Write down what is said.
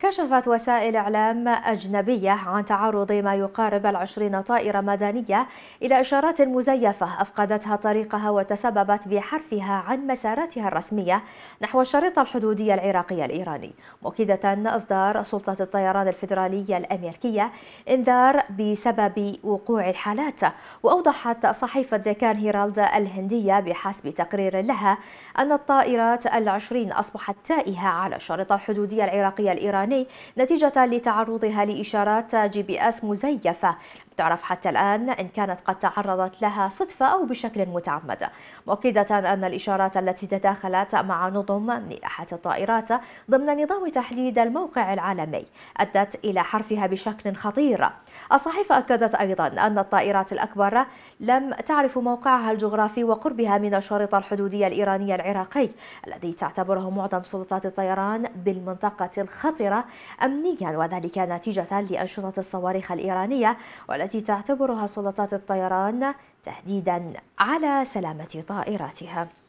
كشفت وسائل إعلام أجنبية عن تعرض ما يقارب العشرين طائرة مدنية إلى إشارات مزيفة أفقدتها طريقها وتسببت بحرفها عن مساراتها الرسمية نحو الشريطة الحدودية العراقية الإيراني مؤكدة إصدار سلطة الطيران الفيدرالية الأمريكية إنذار بسبب وقوع الحالات وأوضحت صحيفة ديكان هيرالد الهندية بحسب تقرير لها أن الطائرات العشرين أصبحت تائهة على الشريطة الحدودية العراقية الإيرانية الإيراني نتيجة لتعرضها لإشارات جي بي إس مزيفة تعرف حتى الآن إن كانت قد تعرضت لها صدفة أو بشكل متعمد مؤكدة أن الإشارات التي تداخلت مع نظم ملاحة الطائرات ضمن نظام تحديد الموقع العالمي أدت إلى حرفها بشكل خطير الصحيفة أكدت أيضا أن الطائرات الأكبر لم تعرف موقعها الجغرافي وقربها من الشريط الحدودي الإيراني العراقي الذي تعتبره معظم سلطات الطيران بالمنطقة الخطرة أمنيا وذلك نتيجة لأنشطة الصواريخ الإيرانية والتي التي تعتبرها سلطات الطيران تهديدا على سلامة طائراتها